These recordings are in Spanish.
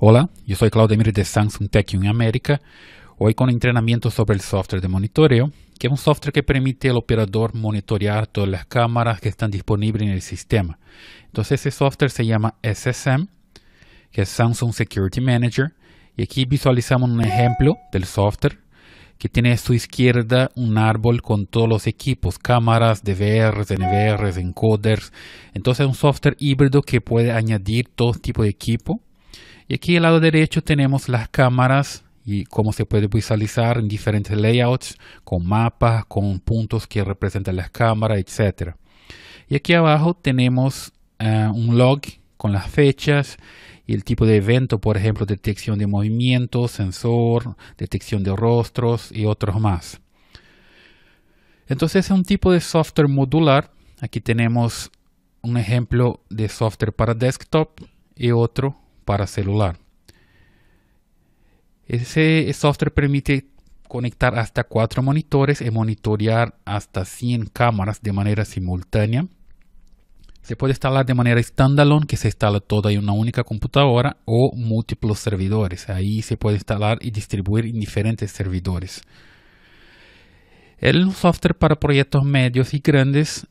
Hola, yo soy Claudio Emir de Samsung Tech in América, hoy con entrenamiento sobre el software de monitoreo, que es un software que permite al operador monitorear todas las cámaras que están disponibles en el sistema. Entonces ese software se llama SSM, que es Samsung Security Manager, y aquí visualizamos un ejemplo del software que tiene a su izquierda un árbol con todos los equipos, cámaras, DVRs, NVRs, encoders. Entonces es un software híbrido que puede añadir todo tipo de equipo y aquí al lado derecho tenemos las cámaras y cómo se puede visualizar en diferentes layouts, con mapas, con puntos que representan las cámaras, etc. Y aquí abajo tenemos eh, un log con las fechas y el tipo de evento, por ejemplo, detección de movimientos, sensor, detección de rostros y otros más. Entonces es un tipo de software modular. Aquí tenemos un ejemplo de software para desktop y otro para celular. Ese software permite conectar hasta cuatro monitores y monitorear hasta 100 cámaras de manera simultánea. Se puede instalar de manera standalone, que se instala toda en una única computadora, o múltiples servidores. Ahí se puede instalar y distribuir en diferentes servidores. El software para proyectos medios y grandes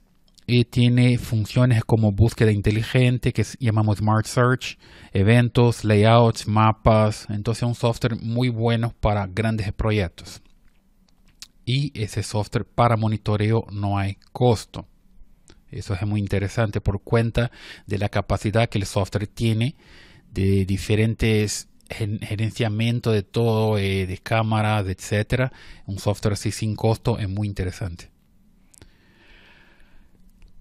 y tiene funciones como búsqueda inteligente, que llamamos Smart Search, eventos, layouts, mapas. Entonces es un software muy bueno para grandes proyectos. Y ese software para monitoreo no hay costo. Eso es muy interesante por cuenta de la capacidad que el software tiene de diferentes gerenciamiento de todo, eh, de cámaras, etcétera. Un software así sin costo es muy interesante.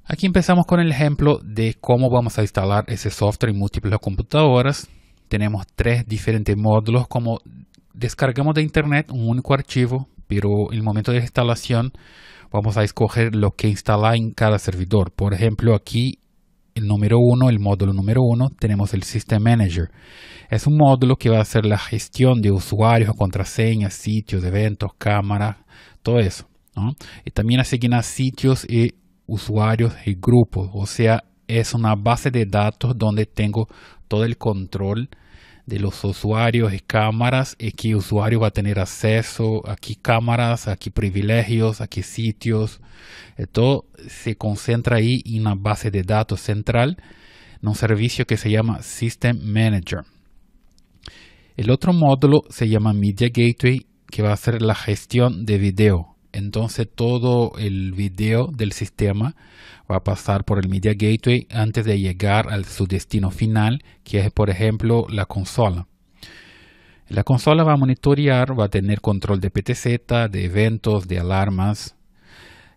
Aquí empezamos con el ejemplo de cómo vamos a instalar ese software en múltiples computadoras. Tenemos tres diferentes módulos como descargamos de internet un único archivo, pero en el momento de instalación vamos a escoger lo que instala en cada servidor. Por ejemplo, aquí el número uno, el módulo número uno, tenemos el System Manager. Es un módulo que va a hacer la gestión de usuarios, contraseñas, sitios, eventos, cámaras, todo eso. Y también asigna sitios y usuarios y grupos. O sea, es una base de datos donde tengo todo el control de los usuarios y cámaras y qué usuario va a tener acceso, aquí cámaras, aquí privilegios, aquí sitios. Eh, todo se concentra ahí en una base de datos central, en un servicio que se llama System Manager. El otro módulo se llama Media Gateway, que va a ser la gestión de video. Entonces todo el video del sistema va a pasar por el Media Gateway antes de llegar a su destino final, que es por ejemplo la consola. La consola va a monitorear, va a tener control de PTZ, de eventos, de alarmas.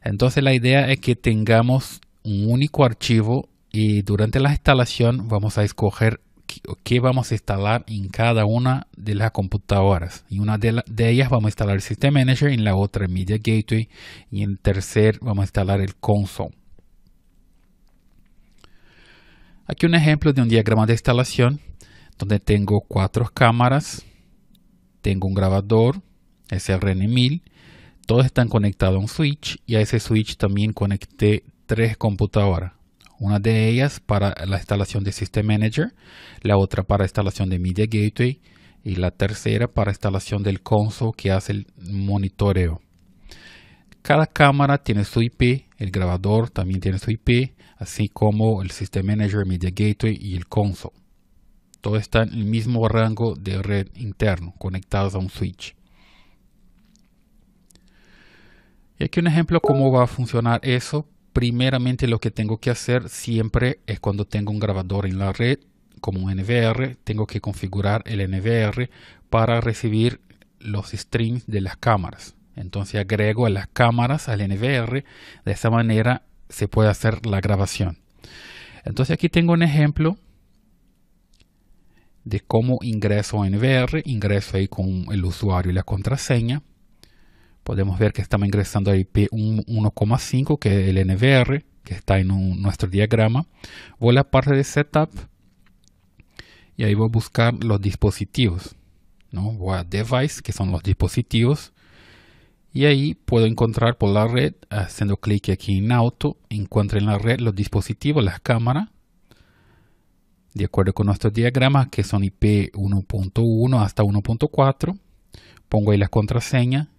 Entonces la idea es que tengamos un único archivo y durante la instalación vamos a escoger qué vamos a instalar en cada una de las computadoras. En una de, ellas vamos a instalar el System Manager, en la otra Media Gateway y en tercer vamos a instalar el console. Aquí un ejemplo de un diagrama de instalación donde tengo cuatro cámaras, tengo un grabador, srn 1000, todos están conectados a un switch y a ese switch también conecté tres computadoras. Una de ellas para la instalación de System Manager, la otra para instalación de Media Gateway y la tercera para instalación del console que hace el monitoreo. Cada cámara tiene su IP, el grabador también tiene su IP, así como el System Manager, Media Gateway y el console. Todo está en el mismo rango de red interno, conectados a un switch. Y aquí un ejemplo cómo va a funcionar eso primeramente lo que tengo que hacer siempre es cuando tengo un grabador en la red, como un NVR, tengo que configurar el NVR para recibir los strings de las cámaras. Entonces agrego a las cámaras al NVR, de esa manera se puede hacer la grabación. Entonces aquí tengo un ejemplo de cómo ingreso a NVR, ingreso ahí con el usuario y la contraseña podemos ver que estamos ingresando a IP1.5, que es el NVR, que está en nuestro diagrama. Voy a la parte de Setup y ahí voy a buscar los dispositivos. ¿no? Voy a Device, que son los dispositivos. Y ahí puedo encontrar por la red, haciendo clic aquí en Auto, encuentro en la red los dispositivos, las cámaras. De acuerdo con nuestro diagrama, que son IP 1.1 hasta 1.4. Pongo ahí la contraseña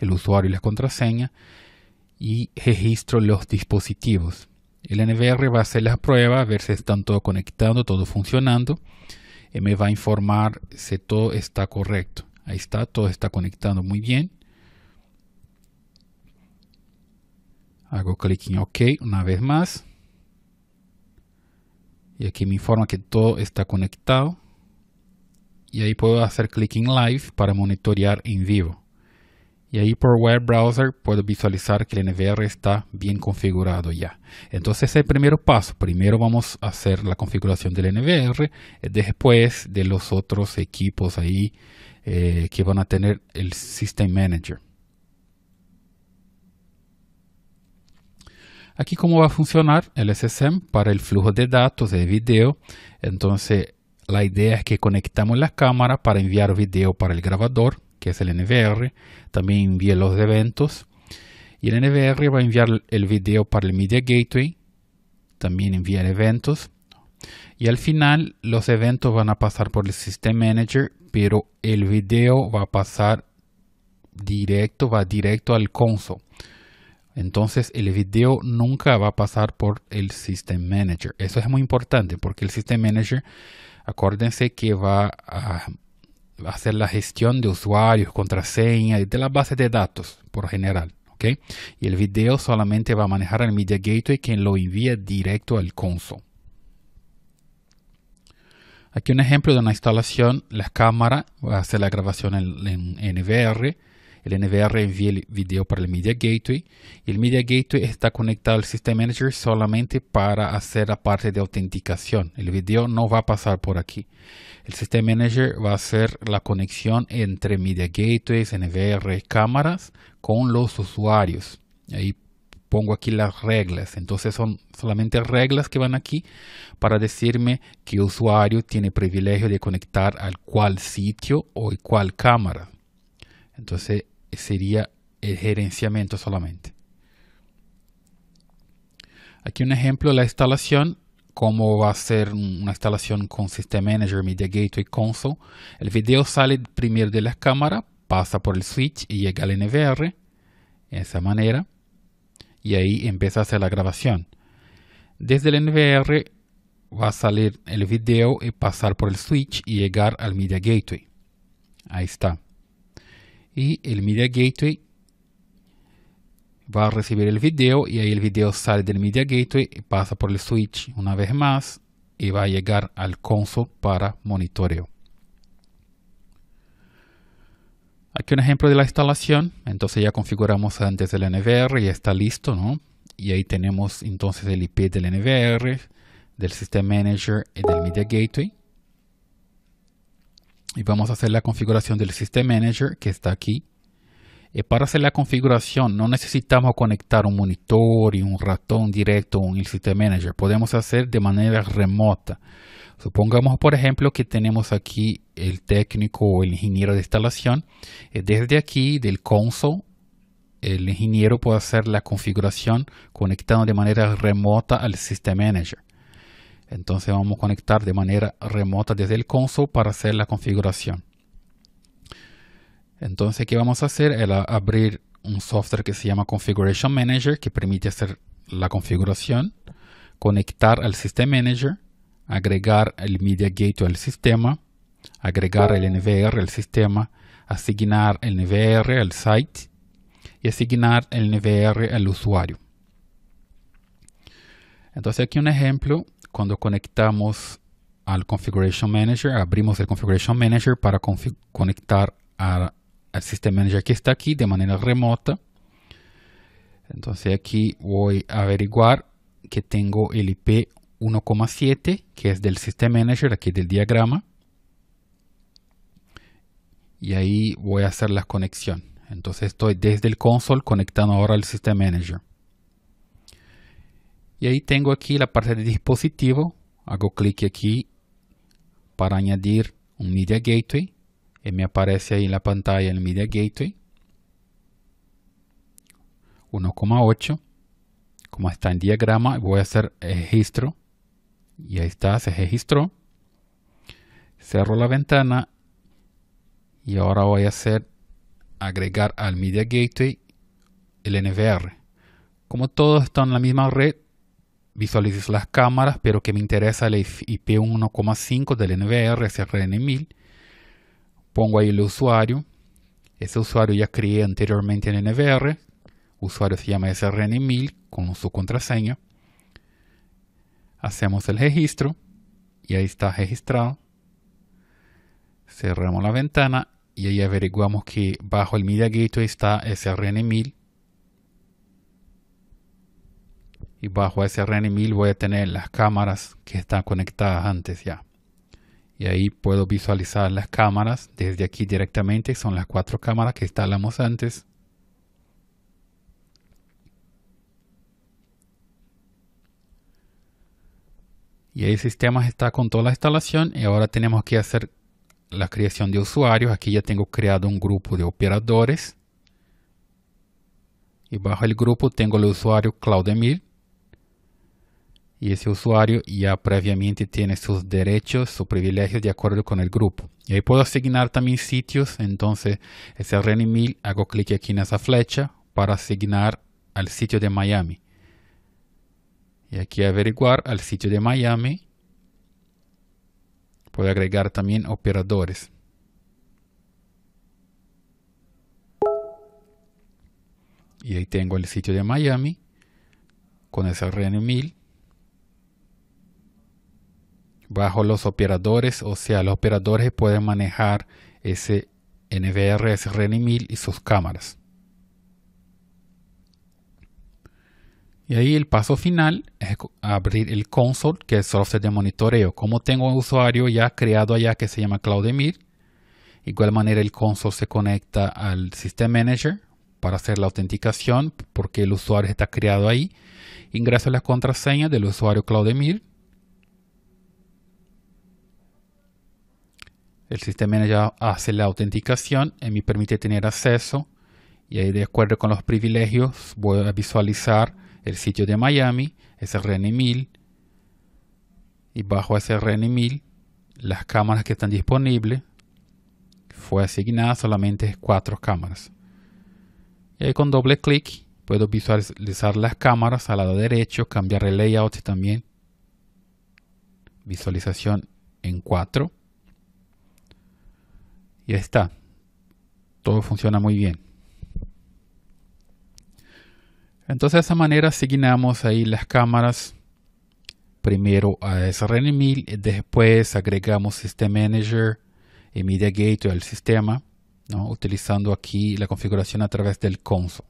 el usuario y la contraseña, y registro los dispositivos. El NVR va a hacer la prueba, a ver si están todo conectado, todo funcionando, y me va a informar si todo está correcto. Ahí está, todo está conectando muy bien. Hago clic en OK una vez más. Y aquí me informa que todo está conectado. Y ahí puedo hacer clic en Live para monitorear en vivo y ahí por web browser puedo visualizar que el NVR está bien configurado ya. Entonces el primer paso, primero vamos a hacer la configuración del NVR, después de los otros equipos ahí eh, que van a tener el System Manager. Aquí cómo va a funcionar el SSM para el flujo de datos de video. Entonces la idea es que conectamos la cámara para enviar video para el grabador que es el NVR, también envía los eventos y el NVR va a enviar el video para el Media Gateway, también enviar eventos y al final los eventos van a pasar por el System Manager, pero el video va a pasar directo, va directo al console. Entonces el video nunca va a pasar por el System Manager. Eso es muy importante porque el System Manager, acuérdense que va a hacer la gestión de usuarios, contraseña y de las bases de datos por general. ¿okay? Y el video solamente va a manejar el Media Gateway quien lo envía directo al console. Aquí un ejemplo de una instalación, la cámara va a hacer la grabación en NVR el NVR envía el video para el Media Gateway el Media Gateway está conectado al System Manager solamente para hacer la parte de autenticación. El video no va a pasar por aquí. El System Manager va a hacer la conexión entre Media Gateways, NVR, cámaras con los usuarios. Ahí pongo aquí las reglas. Entonces son solamente reglas que van aquí para decirme qué usuario tiene privilegio de conectar al cual sitio o cuál cámara. Entonces sería el gerenciamiento solamente. Aquí un ejemplo de la instalación, cómo va a ser una instalación con System Manager, Media Gateway, Console. El video sale primero de la cámara, pasa por el switch y llega al NVR, de esa manera, y ahí empieza a hacer la grabación. Desde el NVR va a salir el video y pasar por el switch y llegar al Media Gateway. Ahí está y el Media Gateway va a recibir el video y ahí el video sale del Media Gateway, y pasa por el switch una vez más y va a llegar al console para monitoreo. Aquí un ejemplo de la instalación, entonces ya configuramos antes el NVR, y está listo, Y ahí tenemos entonces el IP del NVR, del System Manager y del Media Gateway y vamos a hacer la configuración del System Manager que está aquí. Eh, para hacer la configuración no necesitamos conectar un monitor y un ratón directo en el System Manager. Podemos hacer de manera remota. Supongamos, por ejemplo, que tenemos aquí el técnico o el ingeniero de instalación. Eh, desde aquí, del console, el ingeniero puede hacer la configuración conectando de manera remota al System Manager. Entonces vamos a conectar de manera remota desde el console para hacer la configuración. Entonces, ¿qué vamos a hacer? Es abrir un software que se llama Configuration Manager, que permite hacer la configuración, conectar al System Manager, agregar el Media Gateway al sistema, agregar el NVR al sistema, asignar el NVR al site y asignar el NVR al usuario. Entonces aquí un ejemplo cuando conectamos al Configuration Manager, abrimos el Configuration Manager para conectar al System Manager que está aquí de manera remota. Entonces aquí voy a averiguar que tengo el IP 1,7, que es del System Manager, aquí del diagrama. Y ahí voy a hacer la conexión. Entonces estoy desde el console conectando ahora al System Manager. Y ahí tengo aquí la parte de dispositivo. Hago clic aquí para añadir un Media Gateway. Y me aparece ahí en la pantalla el Media Gateway. 1,8. Como está en diagrama, voy a hacer registro. Y ahí está, se registró. Cerro la ventana. Y ahora voy a hacer agregar al Media Gateway el NVR. Como todo está en la misma red, visualices las cámaras, pero que me interesa el IP 1.5 del NVR, srn 1000 Pongo ahí el usuario. Ese usuario ya creé anteriormente en NVR. Usuario se llama SRN1000 con su contraseña. Hacemos el registro y ahí está registrado. Cerramos la ventana y ahí averiguamos que bajo el Media Gateway está SRN1000 y bajo ese 1000 voy a tener las cámaras que están conectadas antes ya. Y ahí puedo visualizar las cámaras desde aquí directamente. Son las cuatro cámaras que instalamos antes. Y el sistema está con toda la instalación y ahora tenemos que hacer la creación de usuarios. Aquí ya tengo creado un grupo de operadores. Y bajo el grupo tengo el usuario Claudemir y ese usuario ya previamente tiene sus derechos sus privilegios de acuerdo con el grupo. Y ahí puedo asignar también sitios, entonces ese rn 1000 hago clic aquí en esa flecha para asignar al sitio de Miami. Y aquí averiguar al sitio de Miami. Puedo agregar también operadores. Y ahí tengo el sitio de Miami con ese rn 1000 bajo los operadores, o sea, los operadores pueden manejar ese NVRS Reni 1000 y sus cámaras. Y ahí el paso final es abrir el console, que es software de monitoreo. Como tengo un usuario ya creado allá que se llama Cloudemir, igual manera el console se conecta al System Manager para hacer la autenticación porque el usuario está creado ahí. Ingreso la contraseña del usuario Cloudemir El sistema ya hace la autenticación y me permite tener acceso. Y ahí de acuerdo con los privilegios voy a visualizar el sitio de Miami, SRN 1000. Y bajo SRN 1000 las cámaras que están disponibles. Fue asignada solamente cuatro cámaras. Y ahí con doble clic puedo visualizar las cámaras al lado derecho, cambiar el layout también. Visualización en 4. Y está. Todo funciona muy bien. Entonces de esa manera asignamos ahí las cámaras. Primero a SRN1000, después agregamos System Manager y Media Gateway al sistema, ¿no? utilizando aquí la configuración a través del console.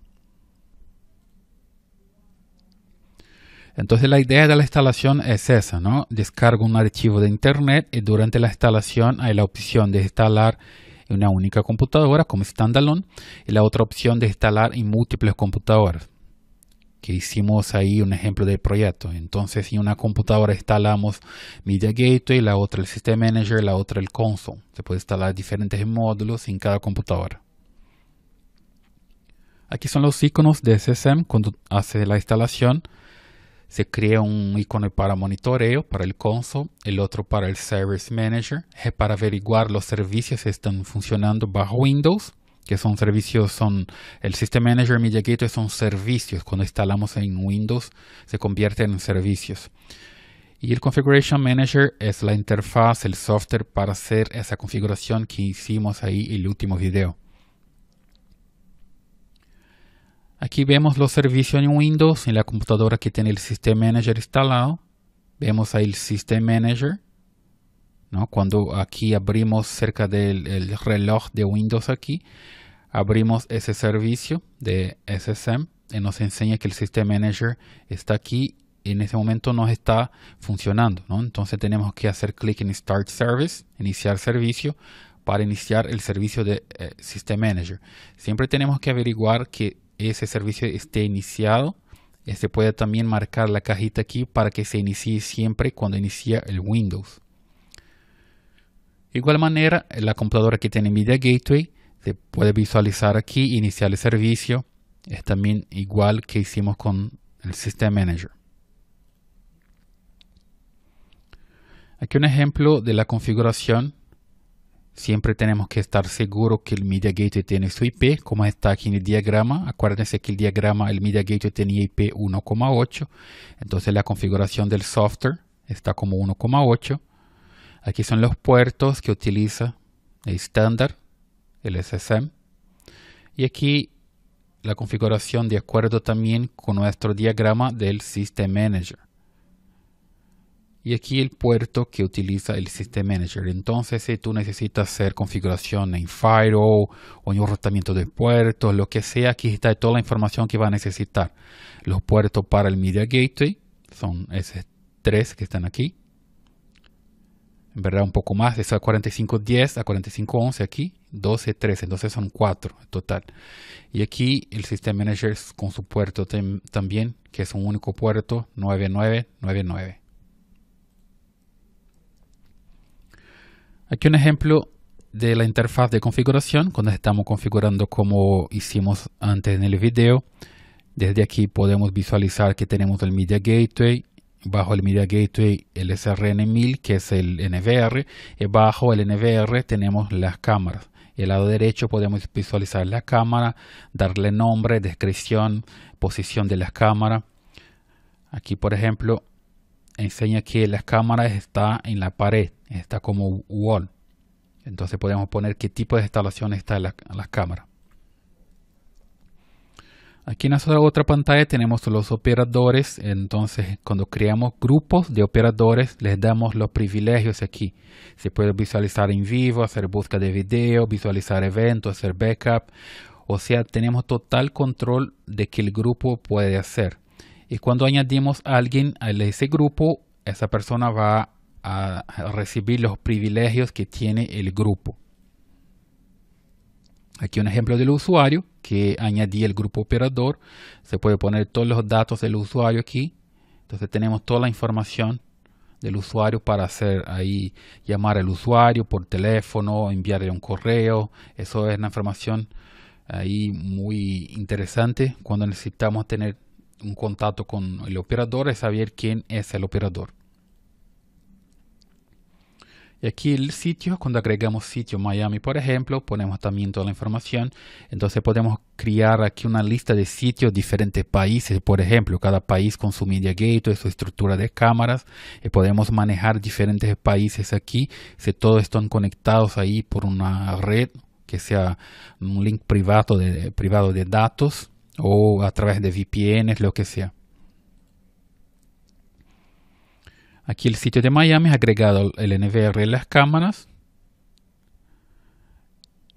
Entonces la idea de la instalación es esa, ¿no? Descargo un archivo de internet y durante la instalación hay la opción de instalar en una única computadora como standalone y la otra opción de instalar en múltiples computadoras. Que hicimos ahí un ejemplo de proyecto. Entonces, en una computadora instalamos Media Gateway, la otra el System Manager, la otra el console. Se puede instalar diferentes módulos en cada computadora. Aquí son los iconos de SSM cuando hace la instalación se crea un icono para monitoreo para el console, el otro para el Service Manager, para averiguar los servicios que están funcionando bajo Windows, que son servicios, son el System Manager Media Gateway son servicios, cuando instalamos en Windows se convierten en servicios. Y el Configuration Manager es la interfaz, el software para hacer esa configuración que hicimos ahí en el último video. Aquí vemos los servicios en Windows, en la computadora que tiene el System Manager instalado. Vemos ahí el System Manager. Cuando aquí abrimos cerca del reloj de Windows aquí, abrimos ese servicio de SSM y nos enseña que el System Manager está aquí y en ese momento no está funcionando. Entonces tenemos que hacer clic en Start Service, iniciar servicio, para iniciar el servicio de eh, System Manager. Siempre tenemos que averiguar que ese servicio esté iniciado. Se este, puede también marcar la cajita aquí para que se inicie siempre cuando inicia el Windows. igual manera, la computadora que tiene Media Gateway se puede visualizar aquí, iniciar el servicio. Es también igual que hicimos con el System Manager. Aquí un ejemplo de la configuración Siempre tenemos que estar seguro que el Media Gateway tiene su IP, como está aquí en el diagrama. Acuérdense que el diagrama, el Media Gateway tenía IP 1,8. Entonces la configuración del software está como 1,8. Aquí son los puertos que utiliza el estándar, el SSM. Y aquí la configuración de acuerdo también con nuestro diagrama del System Manager y aquí el puerto que utiliza el System Manager. Entonces, si eh, tú necesitas hacer configuración en Firewall o en un rotamiento de puertos, lo que sea, aquí está toda la información que va a necesitar. Los puertos para el Media Gateway son esos tres que están aquí. En verdad, un poco más, a 4510 a 4511 aquí, 12, 13, entonces son cuatro en total. Y aquí el System Manager con su puerto también, que es un único puerto, 9999. Aquí un ejemplo de la interfaz de configuración cuando estamos configurando como hicimos antes en el video. Desde aquí podemos visualizar que tenemos el Media Gateway, bajo el Media Gateway el SRN1000 que es el NVR y bajo el NVR tenemos las cámaras. El lado derecho podemos visualizar la cámara, darle nombre, descripción, posición de las cámaras. Aquí por ejemplo enseña que las cámaras está en la pared, está como wall. Entonces podemos poner qué tipo de instalación está en la, cámara. Aquí en la otra pantalla tenemos los operadores. Entonces, cuando creamos grupos de operadores, les damos los privilegios aquí. Se puede visualizar en vivo, hacer búsqueda de video, visualizar eventos, hacer backup. O sea, tenemos total control de que el grupo puede hacer. Y cuando añadimos a alguien a ese grupo, esa persona va a recibir los privilegios que tiene el grupo. Aquí un ejemplo del usuario que añadí el grupo operador. Se puede poner todos los datos del usuario aquí. Entonces tenemos toda la información del usuario para hacer ahí llamar al usuario por teléfono, enviarle un correo. Eso es una información ahí muy interesante cuando necesitamos tener un contacto con el operador es saber quién es el operador. Y aquí el sitio, cuando agregamos sitio Miami, por ejemplo, ponemos también toda la información. Entonces podemos crear aquí una lista de sitios diferentes países, por ejemplo, cada país con su media gateway, su estructura de cámaras. Y podemos manejar diferentes países aquí, si todos están conectados ahí por una red que sea un link privado de, privado de datos o a través de VPNs, lo que sea. Aquí el sitio de Miami ha agregado el NVR en las cámaras.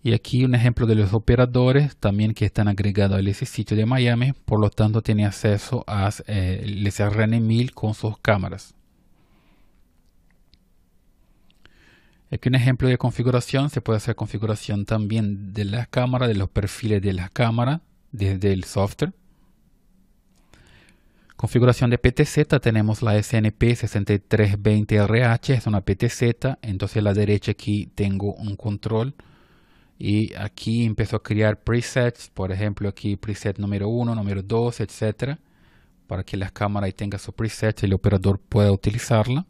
Y aquí un ejemplo de los operadores también que están agregados al ese sitio de Miami. Por lo tanto, tiene acceso a eh, SRN1000 con sus cámaras. Aquí un ejemplo de configuración. Se puede hacer configuración también de las cámaras, de los perfiles de las cámaras desde el software. Configuración de PTZ, tenemos la SNP6320RH, es una PTZ, entonces a la derecha aquí tengo un control y aquí empiezo a crear presets, por ejemplo aquí preset número 1, número 2, etcétera, para que la cámara tenga su preset y el operador pueda utilizarla.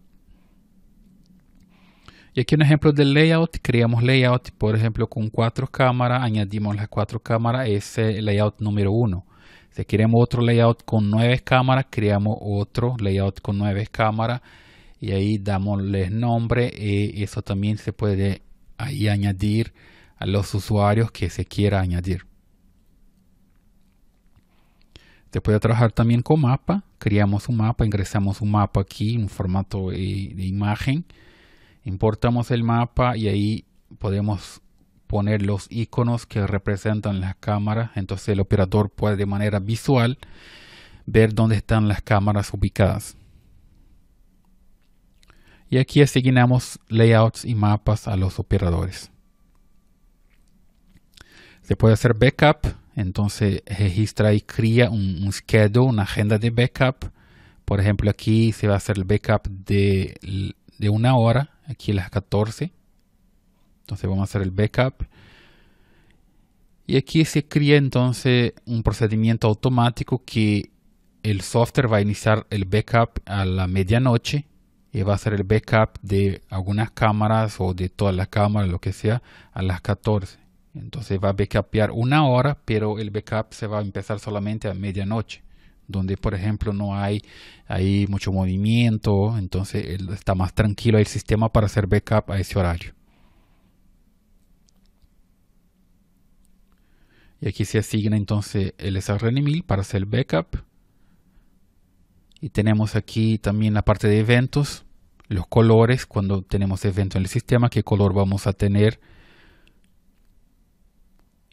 Y aquí un ejemplo de layout, creamos layout, por ejemplo, con cuatro cámaras, añadimos las cuatro cámaras, ese layout número uno. Si queremos otro layout con nueve cámaras, creamos otro layout con nueve cámaras y ahí damosles nombre. Y eh, eso también se puede ahí añadir a los usuarios que se quiera añadir. Se puede trabajar también con mapa. Creamos un mapa, ingresamos un mapa aquí en formato eh, de imagen. Importamos el mapa y ahí podemos poner los iconos que representan las cámaras. Entonces el operador puede de manera visual ver dónde están las cámaras ubicadas. Y aquí asignamos layouts y mapas a los operadores. Se puede hacer backup, entonces registra y cría un, schedule, una agenda de backup. Por ejemplo, aquí se va a hacer el backup de una hora aquí las 14. Entonces vamos a hacer el backup. Y aquí se cría entonces un procedimiento automático que el software va a iniciar el backup a la medianoche y va a hacer el backup de algunas cámaras o de todas las cámaras, lo que sea, a las 14. Entonces va a backupear una hora, pero el backup se va a empezar solamente a medianoche donde por ejemplo no hay, hay mucho movimiento, entonces está más tranquilo el sistema para hacer backup a ese horario. Y aquí se asigna entonces el SRN1000 para hacer backup. Y tenemos aquí también la parte de eventos, los colores, cuando tenemos evento en el sistema, qué color vamos a tener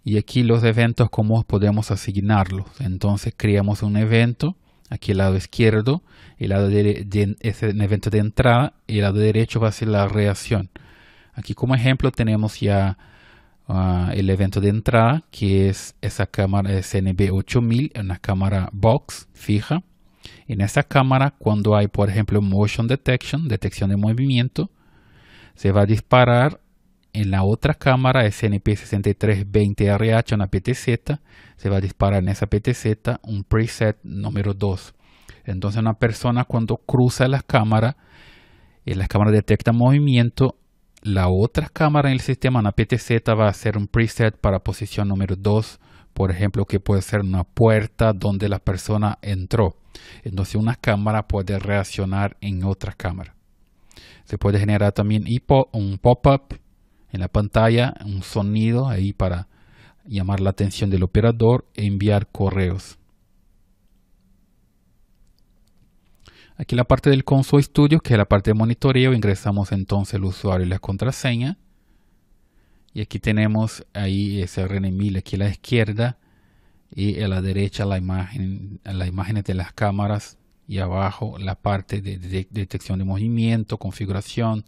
y aquí los eventos cómo podemos asignarlos. Entonces creamos un evento, aquí el lado izquierdo, el lado de, es el evento de entrada y el lado derecho va a ser la reacción. Aquí como ejemplo tenemos ya ah, el evento de entrada que es esa cámara SNB8000, una cámara box fija. En esa cámara cuando hay por ejemplo motion detection, detección de movimiento, se va a disparar en la otra cámara snp 6320 rh una PTZ, se va a disparar en esa PTZ un preset número 2. Entonces una persona cuando cruza la cámara, en eh, la cámara detecta movimiento, la otra cámara en el sistema, una PTZ, va a hacer un preset para posición número 2, por ejemplo, que puede ser una puerta donde la persona entró. Entonces una cámara puede reaccionar en otra cámara. Se puede generar también un pop-up en la pantalla, un sonido ahí para llamar la atención del operador e enviar correos. Aquí la parte del console studio, que es la parte de monitoreo, ingresamos entonces el usuario y la contraseña. Y aquí tenemos ahí ese RN1000 aquí a la izquierda y a la derecha la imagen, las imágenes de las cámaras y abajo la parte de, detección de movimiento, configuración,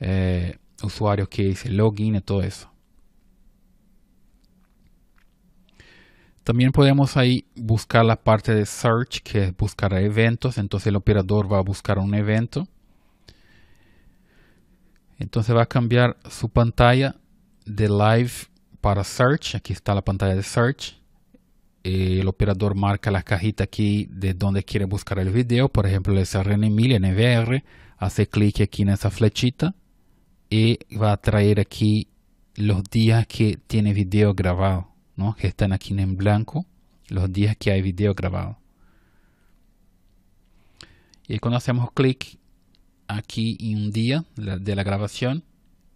eh, usuario que dice login y todo eso. También podemos ahí buscar la parte de search, que buscará eventos. Entonces el operador va a buscar un evento. Entonces va a cambiar su pantalla de live para search. Aquí está la pantalla de search. Eh, el operador marca la cajita aquí de donde quiere buscar el video. Por ejemplo, el dice Emilia Hace clic aquí en esa flechita y va a traer aquí los días que tiene video grabado, ¿no? que están aquí en blanco, los días que hay video grabado. Y cuando hacemos clic aquí en un día de la grabación,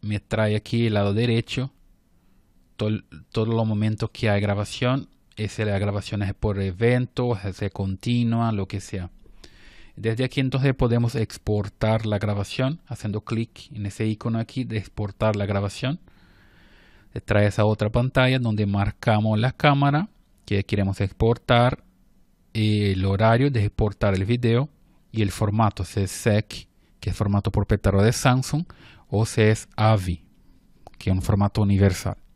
me trae aquí el lado derecho todos los momentos que hay grabación. es la grabación es por evento es continua, lo que sea. Desde aquí entonces podemos exportar la grabación haciendo clic en ese icono aquí de exportar la grabación. Se trae esa otra pantalla donde marcamos la cámara que queremos exportar, el horario de exportar el video y el formato, si es SEC, que es formato por propietario de Samsung, o si es AVI, que es un formato universal.